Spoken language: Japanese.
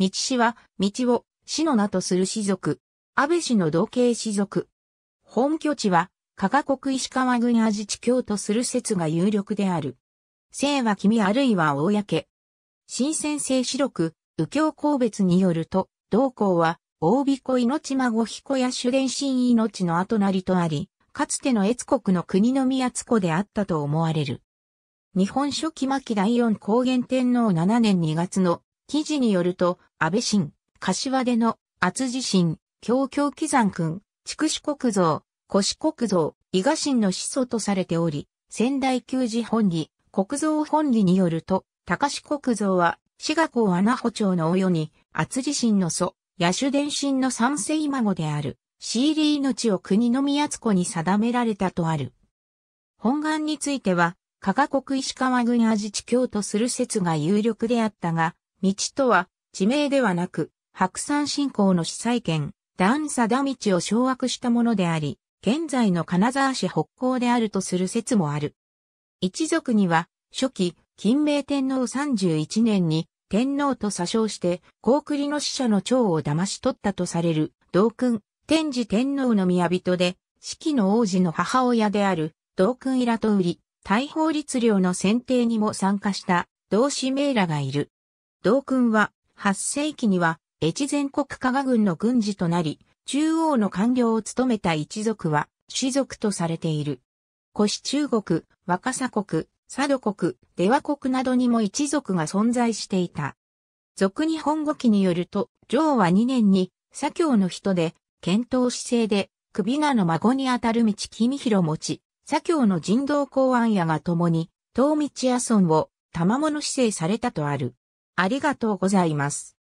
道氏は、道を、氏の名とする氏族。安倍氏の同系氏族。本拠地は、加賀国石川郡安治地京とする説が有力である。姓は君あるいは公。新鮮性白く、右京公別によると、同校は、大子命孫彦や主伝神命の後なりとあり、かつての越国の国の宮津子であったと思われる。日本書紀末期第四高原天皇7年2月の記事によると、安倍晋、柏での、厚地震、京京木山君、筑紫国像、越国造、伊賀神の始祖とされており、仙台旧寺本理、国造本理によると、高志国造は、志賀港穴穂町のおよに、厚地晋の祖、野手伝神の三世孫である、シーリー命を国の宮津子に定められたとある。本願については、加賀国石川郡安治地京とする説が有力であったが、道とは、地名ではなく、白山信仰の司祭権、段田道を掌握したものであり、現在の金沢市北港であるとする説もある。一族には、初期、金明天皇31年に、天皇と詐称して、高栗の使者の長を騙し取ったとされる、道君、天智天皇の宮人で、四季の王子の母親である、道君イラと売り、大法律令の選定にも参加した、同志名らがいる。道君は、8世紀には、越前国加賀軍の軍事となり、中央の官僚を務めた一族は、氏族とされている。古市中国、若狭国、佐渡国、出羽国などにも一族が存在していた。俗日本語記によると、上は2年に、左京の人で、検討姿勢で、首名の孫にあたる道君広持ち、左京の人道公安屋が共に、東道屋村を、賜物姿勢されたとある。ありがとうございます。